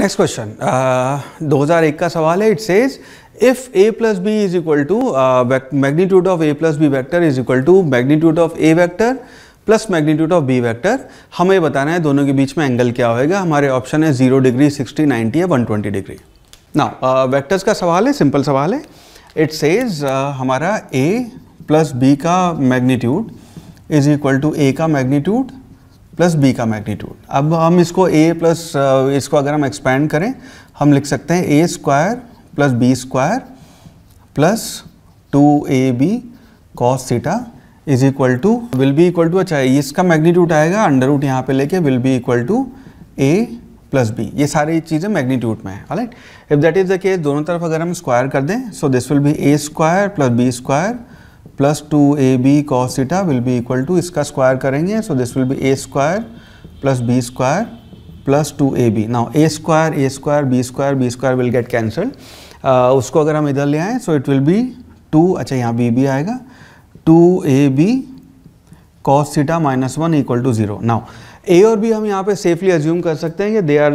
next question uh, दो हज़ार एक का सवाल है it says if A plus B is equal to magnitude of A plus B vector is equal to magnitude of A vector plus magnitude of B vector हमें बताना है दोनों के बीच में एंगल क्या होएगा हमारे ऑप्शन है जीरो डिग्री सिक्सटी नाइन्टी या वन ट्वेंटी डिग्री ना वैक्टर्स का सवाल है सिंपल सवाल है इट सेज uh, हमारा ए प्लस बी का magnitude is equal to A का मैग्नीट्यूड प्लस बी का मैग्नीट्यूड अब हम इसको ए प्लस इसको अगर हम एक्सपैंड करें हम लिख सकते हैं A square plus B square plus two A B cos theta is equal to will be equal to अच्छा इसका मैग्नीट्यूड आएगा अंडर रूट यहाँ पे लेके will be equal to A plus B ये सारी चीज़ें मैग्नीट्यूड में है right if that is the case दोनों तरफ अगर हम स्क्वायर कर दें so this will be A square plus B square plus two A B cos theta will be equal to इसका स्क्वायर करेंगे so this will be A square plus B square plus two A B now A square A square B square B square will get cancelled उसको अगर हम इधर ले आएँ so it will be two अच्छा यहाँ B B आएगा two A B cos theta minus one equal to zero now A और बी हम यहाँ पे सेफली एज्यूम कर सकते हैं कि they are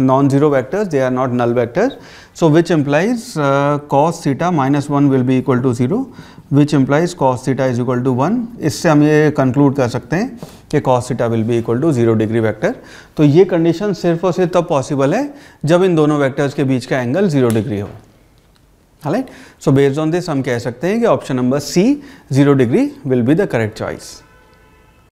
non zero vectors they are not null vectors so which implies cos theta minus one will be equal to zero which implies cos theta is equal to one इससे हम ये conclude कर सकते हैं कि cos theta will be equal to zero degree vector तो ये condition सिर्फ और सिर्फ तब पॉसिबल है जब इन दोनों वेक्टर्स के बीच का एंगल जीरो डिग्री हो right so based on this हम कह सकते हैं कि option number C zero degree will be the correct choice